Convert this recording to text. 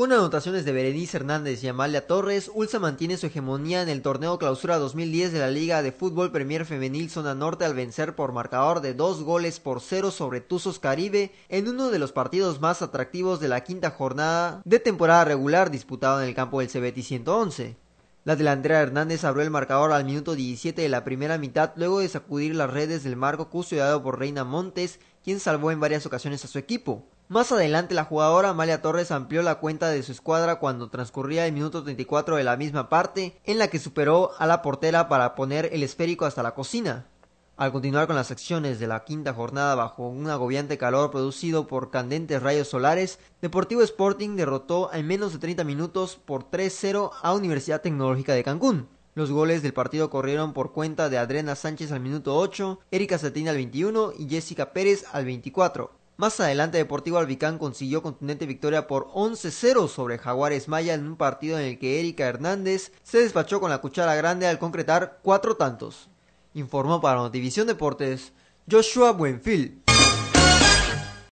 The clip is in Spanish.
Con anotaciones de Berenice Hernández y Amalia Torres, Ulsa mantiene su hegemonía en el torneo clausura 2010 de la Liga de Fútbol Premier Femenil Zona Norte al vencer por marcador de dos goles por cero sobre Tuzos Caribe en uno de los partidos más atractivos de la quinta jornada de temporada regular disputado en el campo del CBT 111. La delantera Hernández abrió el marcador al minuto 17 de la primera mitad luego de sacudir las redes del marco custodiado por Reina Montes, quien salvó en varias ocasiones a su equipo. Más adelante la jugadora Amalia Torres amplió la cuenta de su escuadra cuando transcurría el minuto 34 de la misma parte, en la que superó a la portera para poner el esférico hasta la cocina. Al continuar con las acciones de la quinta jornada bajo un agobiante calor producido por candentes rayos solares, Deportivo Sporting derrotó en menos de 30 minutos por 3-0 a Universidad Tecnológica de Cancún. Los goles del partido corrieron por cuenta de Adriana Sánchez al minuto 8, Erika Satina al 21 y Jessica Pérez al 24. Más adelante Deportivo Albicán consiguió contundente victoria por 11-0 sobre Jaguares Maya en un partido en el que Erika Hernández se despachó con la cuchara grande al concretar cuatro tantos informó para división Deportes Joshua Buenfil.